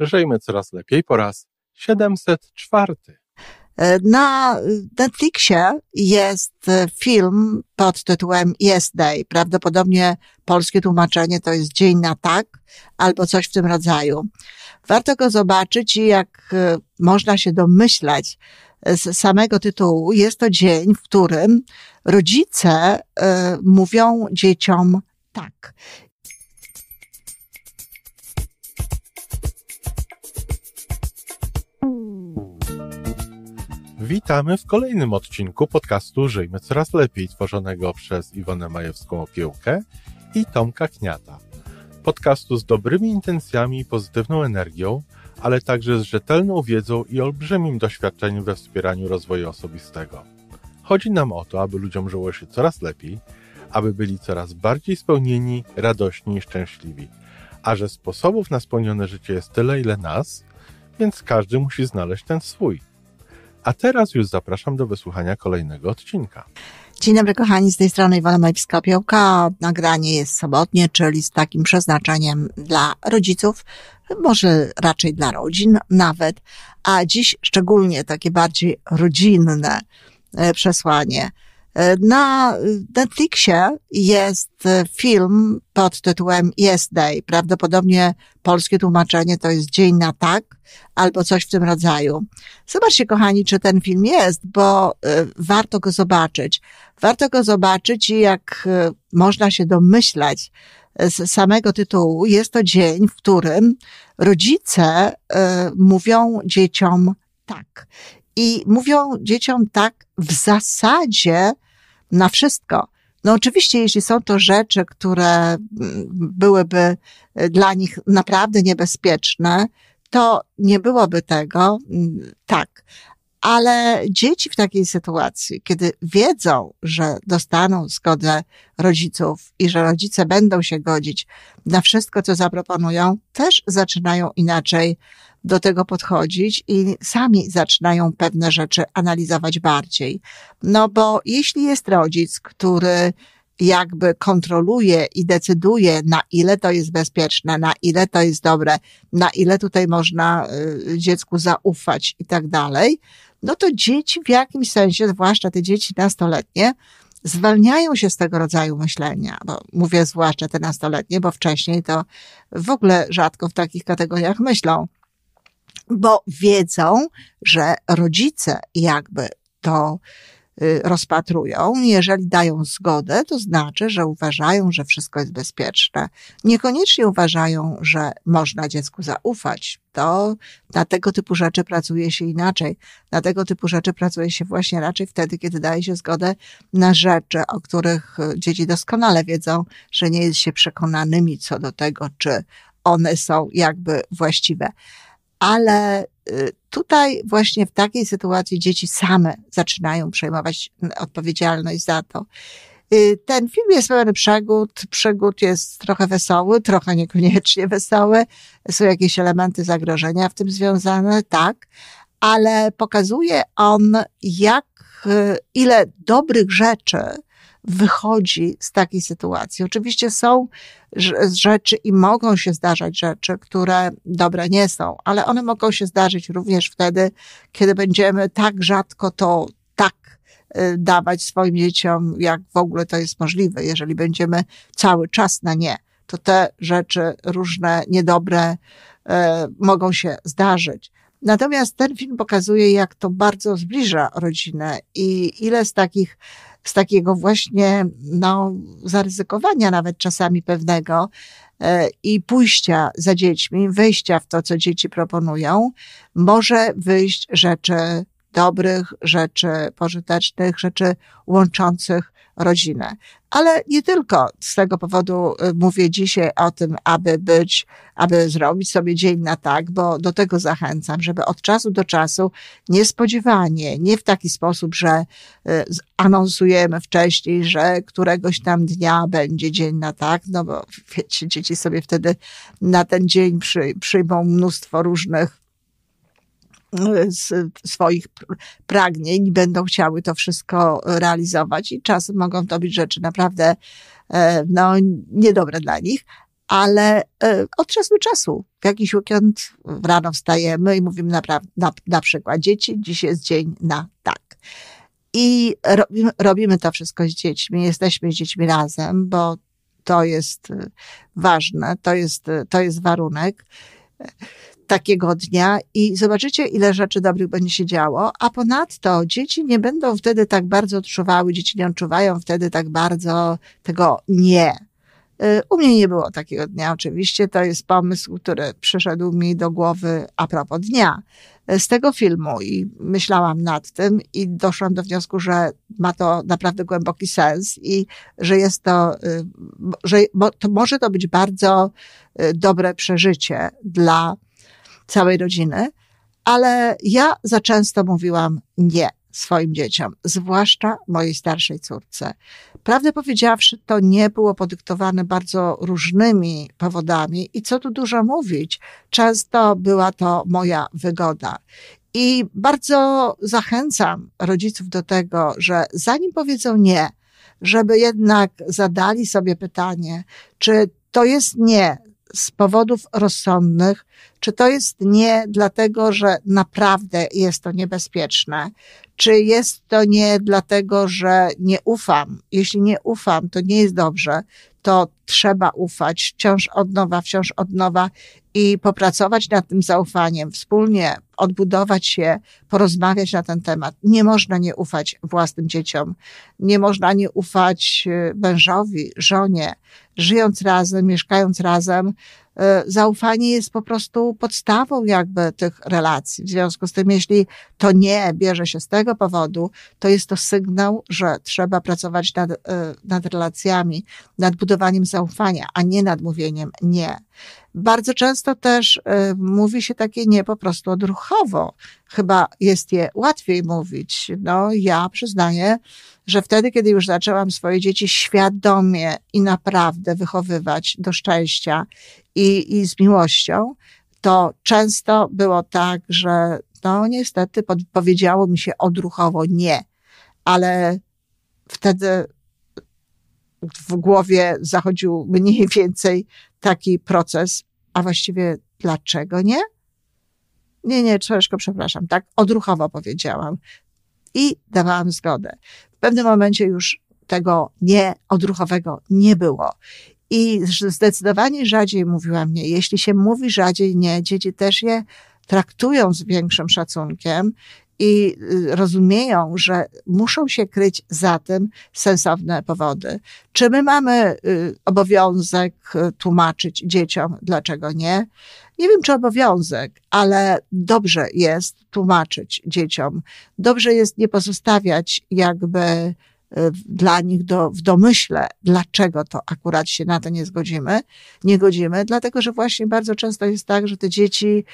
Żyjmy coraz lepiej po raz 704. E, na Netflixie jest e, film pod tytułem Yes Day. Prawdopodobnie polskie tłumaczenie to jest Dzień na tak albo coś w tym rodzaju. Warto go zobaczyć i jak e, można się domyślać z samego tytułu, jest to dzień, w którym rodzice mówią dzieciom tak. Witamy w kolejnym odcinku podcastu Żyjmy Coraz Lepiej, tworzonego przez Iwonę Majewską Opiełkę i Tomka Kniata. Podcastu z dobrymi intencjami i pozytywną energią, ale także z rzetelną wiedzą i olbrzymim doświadczeniem we wspieraniu rozwoju osobistego. Chodzi nam o to, aby ludziom żyło się coraz lepiej, aby byli coraz bardziej spełnieni, radośni i szczęśliwi. A że sposobów na spełnione życie jest tyle, ile nas, więc każdy musi znaleźć ten swój a teraz już zapraszam do wysłuchania kolejnego odcinka. Dzień dobry kochani, z tej strony Iwona Majewska-Piołka. Nagranie jest sobotnie, czyli z takim przeznaczeniem dla rodziców, może raczej dla rodzin nawet, a dziś szczególnie takie bardziej rodzinne e, przesłanie. E, na Netflixie jest e, film pod tytułem Yes Day. Prawdopodobnie polskie tłumaczenie to jest Dzień na tak albo coś w tym rodzaju. Zobaczcie, kochani, czy ten film jest, bo e, warto go zobaczyć. Warto go zobaczyć i jak można się domyślać z samego tytułu, jest to dzień, w którym rodzice mówią dzieciom tak. I mówią dzieciom tak w zasadzie na wszystko. No oczywiście, jeśli są to rzeczy, które mm, byłyby y, dla nich naprawdę niebezpieczne, to nie byłoby tego, mm, tak. Ale dzieci w takiej sytuacji, kiedy wiedzą, że dostaną zgodę rodziców i że rodzice będą się godzić na wszystko, co zaproponują, też zaczynają inaczej do tego podchodzić i sami zaczynają pewne rzeczy analizować bardziej. No bo jeśli jest rodzic, który jakby kontroluje i decyduje, na ile to jest bezpieczne, na ile to jest dobre, na ile tutaj można y, dziecku zaufać i tak dalej, no to dzieci w jakimś sensie, zwłaszcza te dzieci nastoletnie, zwalniają się z tego rodzaju myślenia, bo no, mówię zwłaszcza te nastoletnie, bo wcześniej to w ogóle rzadko w takich kategoriach myślą bo wiedzą, że rodzice jakby to y, rozpatrują. Jeżeli dają zgodę, to znaczy, że uważają, że wszystko jest bezpieczne. Niekoniecznie uważają, że można dziecku zaufać. To na tego typu rzeczy pracuje się inaczej. Na tego typu rzeczy pracuje się właśnie raczej wtedy, kiedy daje się zgodę na rzeczy, o których y, dzieci doskonale wiedzą, że nie jest się przekonanymi co do tego, czy one są jakby właściwe ale y, tutaj właśnie w takiej sytuacji dzieci same zaczynają przejmować odpowiedzialność za to. Y, ten film jest pełen przegód. Przegód jest trochę wesoły, trochę niekoniecznie wesoły. Są jakieś elementy zagrożenia w tym związane, tak, ale pokazuje on, jak, y, ile dobrych rzeczy wychodzi z takiej sytuacji. Oczywiście są rzeczy i mogą się zdarzać rzeczy, które dobre nie są, ale one mogą się zdarzyć również wtedy, kiedy będziemy tak rzadko to tak y, dawać swoim dzieciom, jak w ogóle to jest możliwe, jeżeli będziemy cały czas na nie. To te rzeczy różne, niedobre e, mogą się zdarzyć. Natomiast ten film pokazuje, jak to bardzo zbliża rodzinę i ile z takich z takiego właśnie no, zaryzykowania nawet czasami pewnego e, i pójścia za dziećmi, wejścia w to, co dzieci proponują, może wyjść rzeczy dobrych, rzeczy pożytecznych, rzeczy łączących rodzinę. Ale nie tylko z tego powodu y, mówię dzisiaj o tym, aby być, aby zrobić sobie dzień na tak, bo do tego zachęcam, żeby od czasu do czasu niespodziewanie, nie w taki sposób, że y, anonsujemy wcześniej, że któregoś tam dnia będzie dzień na tak, no bo wiecie, dzieci sobie wtedy na ten dzień przy, przyjmą mnóstwo różnych swoich pragnień i będą chciały to wszystko realizować i czasem mogą to być rzeczy naprawdę e, no, niedobre dla nich, ale e, od czasu do czasu, w jakiś weekend rano wstajemy i mówimy na, na, na przykład dzieci, dziś jest dzień na tak. I robimy, robimy to wszystko z dziećmi, jesteśmy z dziećmi razem, bo to jest ważne, to jest, to jest warunek takiego dnia i zobaczycie, ile rzeczy dobrych będzie się działo, a ponadto dzieci nie będą wtedy tak bardzo odczuwały, dzieci nie odczuwają wtedy tak bardzo tego nie. Y, u mnie nie było takiego dnia, oczywiście. To jest pomysł, który przyszedł mi do głowy a propos dnia y, z tego filmu i myślałam nad tym i doszłam do wniosku, że ma to naprawdę głęboki sens i że jest to, y, że to może to być bardzo dobre przeżycie dla całej rodziny, ale ja za często mówiłam nie swoim dzieciom, zwłaszcza mojej starszej córce. Prawdę powiedziawszy, to nie było podyktowane bardzo różnymi powodami i co tu dużo mówić, często była to moja wygoda. I bardzo zachęcam rodziców do tego, że zanim powiedzą nie, żeby jednak zadali sobie pytanie, czy to jest nie z powodów rozsądnych, czy to jest nie dlatego, że naprawdę jest to niebezpieczne? Czy jest to nie dlatego, że nie ufam? Jeśli nie ufam, to nie jest dobrze. To trzeba ufać wciąż od nowa, wciąż od nowa i popracować nad tym zaufaniem, wspólnie odbudować się, porozmawiać na ten temat. Nie można nie ufać własnym dzieciom, nie można nie ufać y, mężowi, żonie. Żyjąc razem, mieszkając razem, E, zaufanie jest po prostu podstawą jakby tych relacji. W związku z tym, jeśli to nie bierze się z tego powodu, to jest to sygnał, że trzeba pracować nad, e, nad relacjami, nad budowaniem zaufania, a nie nad mówieniem nie. Bardzo często też y, mówi się takie nie po prostu odruchowo. Chyba jest je łatwiej mówić. No, ja przyznaję, że wtedy, kiedy już zaczęłam swoje dzieci świadomie i naprawdę wychowywać do szczęścia i, i z miłością, to często było tak, że no niestety powiedziało mi się odruchowo nie, ale wtedy w głowie zachodził mniej więcej taki proces, a właściwie dlaczego nie? Nie, nie, troszeczkę przepraszam, tak odruchowo powiedziałam i dawałam zgodę. W pewnym momencie już tego nie, odruchowego nie było. I zdecydowanie rzadziej mówiłam nie. Jeśli się mówi rzadziej nie, dzieci też je traktują z większym szacunkiem i y, rozumieją, że muszą się kryć za tym sensowne powody. Czy my mamy y, obowiązek y, tłumaczyć dzieciom, dlaczego nie? Nie wiem, czy obowiązek, ale dobrze jest tłumaczyć dzieciom. Dobrze jest nie pozostawiać jakby Y, dla nich do, w domyśle, dlaczego to akurat się na to nie zgodzimy, nie godzimy, dlatego że właśnie bardzo często jest tak, że te dzieci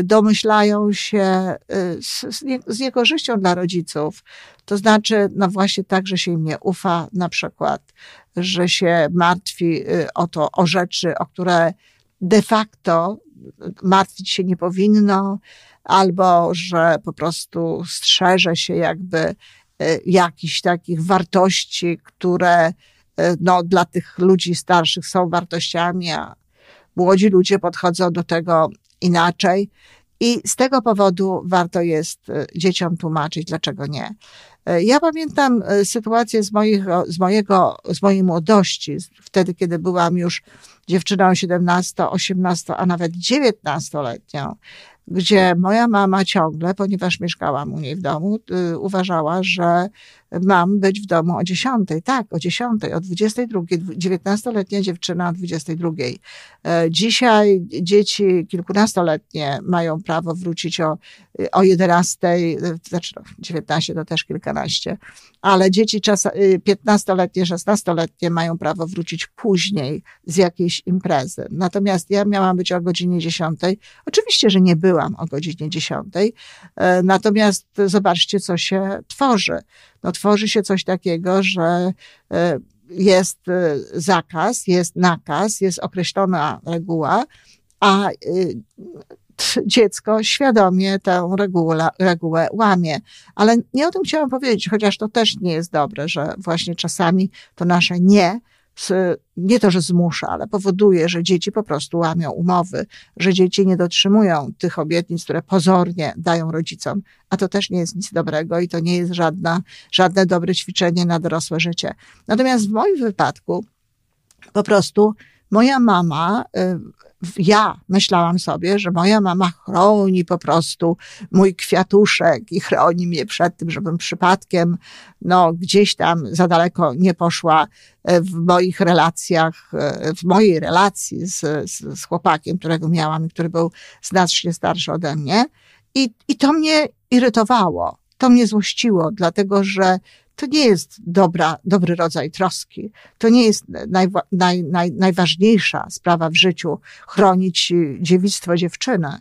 y, domyślają się y, z, z, nie, z niekorzyścią dla rodziców. To znaczy, no właśnie tak, że się im nie ufa, na przykład, że się martwi o to, o rzeczy, o które de facto martwić się nie powinno, albo że po prostu strzeże się jakby E, jakichś takich wartości, które e, no, dla tych ludzi starszych są wartościami, a młodzi ludzie podchodzą do tego inaczej. I z tego powodu warto jest e, dzieciom tłumaczyć, dlaczego nie. Ja pamiętam sytuację z, moich, z, mojego, z mojej młodości, wtedy, kiedy byłam już dziewczyną 17, 18, a nawet 19-letnią, gdzie moja mama ciągle, ponieważ mieszkałam u niej w domu, y, uważała, że mam być w domu o 10. Tak, o 10, o 22. 19-letnia dziewczyna o 22. E, dzisiaj dzieci kilkunastoletnie mają prawo wrócić o, o 11, e, znaczy 19 no, to też kilkanaście, ale dzieci 15-letnie, y, 16-letnie mają prawo wrócić później z jakiejś imprezy. Natomiast ja miałam być o godzinie 10. Oczywiście, że nie było byłam o godzinie 10. E, natomiast zobaczcie, co się tworzy. No, tworzy się coś takiego, że e, jest e, zakaz, jest nakaz, jest określona reguła, a dziecko świadomie tę regułę, regułę łamie. Ale nie o tym chciałam powiedzieć, chociaż to też nie jest dobre, że właśnie czasami to nasze nie nie to, że zmusza, ale powoduje, że dzieci po prostu łamią umowy, że dzieci nie dotrzymują tych obietnic, które pozornie dają rodzicom, a to też nie jest nic dobrego i to nie jest żadna, żadne dobre ćwiczenie na dorosłe życie. Natomiast w moim wypadku po prostu Moja mama, y, ja myślałam sobie, że moja mama chroni po prostu mój kwiatuszek i chroni mnie przed tym, żebym przypadkiem no, gdzieś tam za daleko nie poszła y, w moich relacjach, y, w mojej relacji z, z, z chłopakiem, którego miałam który był znacznie starszy ode mnie. I, I to mnie irytowało, to mnie złościło, dlatego że to nie jest dobra, dobry rodzaj troski. To nie jest naj, naj, naj, najważniejsza sprawa w życiu chronić y, dziewictwo dziewczyny.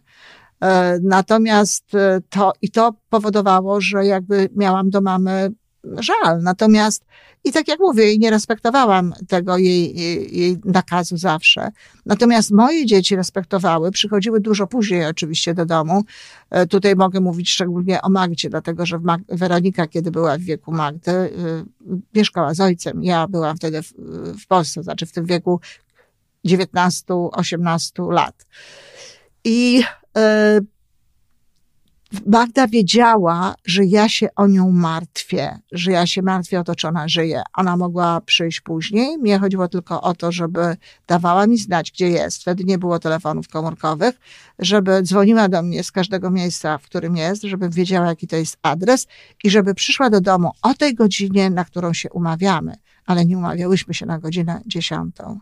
E, natomiast e, to, i to powodowało, że jakby miałam do mamy żal. Natomiast i tak jak mówię, nie respektowałam tego jej, jej, jej nakazu zawsze. Natomiast moje dzieci respektowały, przychodziły dużo później oczywiście do domu. E, tutaj mogę mówić szczególnie o Magdzie, dlatego że Mag Weronika, kiedy była w wieku Magdy, e, mieszkała z ojcem. Ja byłam wtedy w, w Polsce, znaczy w tym wieku 19-18 lat. I e, Magda wiedziała, że ja się o nią martwię, że ja się martwię o to, czy ona żyje. Ona mogła przyjść później. Mnie chodziło tylko o to, żeby dawała mi znać, gdzie jest. Wtedy nie było telefonów komórkowych, żeby dzwoniła do mnie z każdego miejsca, w którym jest, żeby wiedziała, jaki to jest adres i żeby przyszła do domu o tej godzinie, na którą się umawiamy. Ale nie umawiałyśmy się na godzinę dziesiątą.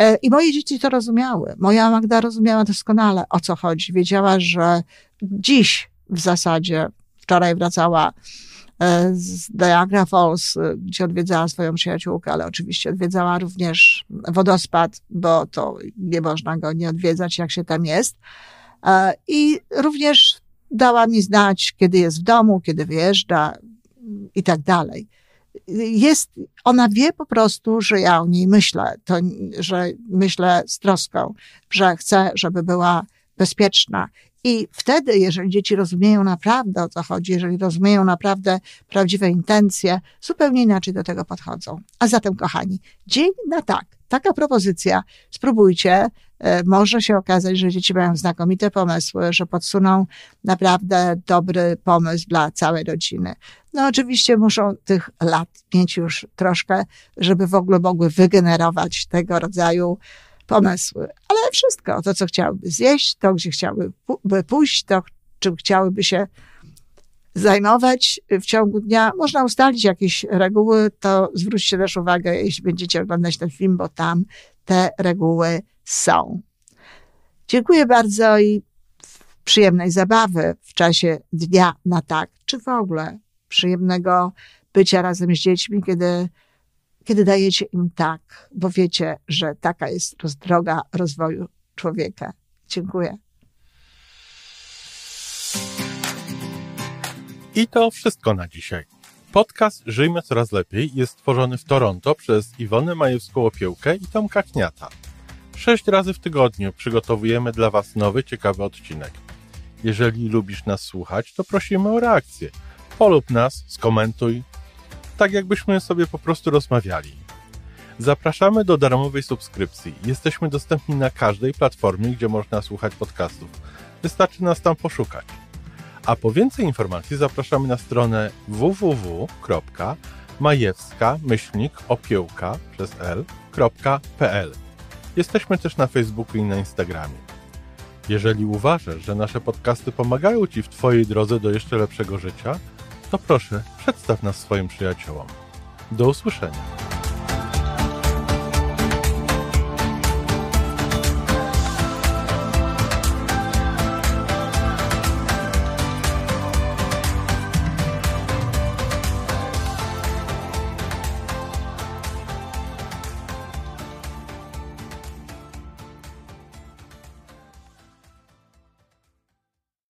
E, I moje dzieci to rozumiały. Moja Magda rozumiała doskonale, o co chodzi. Wiedziała, że dziś w zasadzie, wczoraj wracała e, z Niagara Falls, e, gdzie odwiedzała swoją przyjaciółkę, ale oczywiście odwiedzała również wodospad, bo to nie można go nie odwiedzać, jak się tam jest. I również dała mi znać, kiedy jest w domu, kiedy wyjeżdża i tak dalej jest, ona wie po prostu, że ja o niej myślę, to, że myślę z troską, że chcę, żeby była bezpieczna. I wtedy, jeżeli dzieci rozumieją naprawdę o co chodzi, jeżeli rozumieją naprawdę prawdziwe intencje, zupełnie inaczej do tego podchodzą. A zatem, kochani, dzień na tak, taka propozycja, spróbujcie. E, może się okazać, że dzieci mają znakomite pomysły, że podsuną naprawdę dobry pomysł dla całej rodziny. No oczywiście muszą tych lat mieć już troszkę, żeby w ogóle mogły wygenerować tego rodzaju pomysły. Ale wszystko, to co chciałyby zjeść, to gdzie chciałyby pójść, to czym chciałyby się zajmować w ciągu dnia. Można ustalić jakieś reguły, to zwróćcie też uwagę, jeśli będziecie oglądać ten film, bo tam te reguły są. Dziękuję bardzo i przyjemnej zabawy w czasie dnia na tak, czy w ogóle przyjemnego bycia razem z dziećmi, kiedy, kiedy dajecie im tak, bo wiecie, że taka jest droga rozwoju człowieka. Dziękuję. I to wszystko na dzisiaj. Podcast Żyjmy Coraz Lepiej jest tworzony w Toronto przez Iwonę Majewską-Opiełkę i Tomka Kniata. Sześć razy w tygodniu przygotowujemy dla Was nowy, ciekawy odcinek. Jeżeli lubisz nas słuchać, to prosimy o reakcję. Polub nas, skomentuj, tak jakbyśmy sobie po prostu rozmawiali. Zapraszamy do darmowej subskrypcji. Jesteśmy dostępni na każdej platformie, gdzie można słuchać podcastów. Wystarczy nas tam poszukać. A po więcej informacji zapraszamy na stronę www.majewska-opiełka l.pl. Jesteśmy też na Facebooku i na Instagramie. Jeżeli uważasz, że nasze podcasty pomagają Ci w Twojej drodze do jeszcze lepszego życia, to proszę, przedstaw nas swoim przyjaciołom. Do usłyszenia.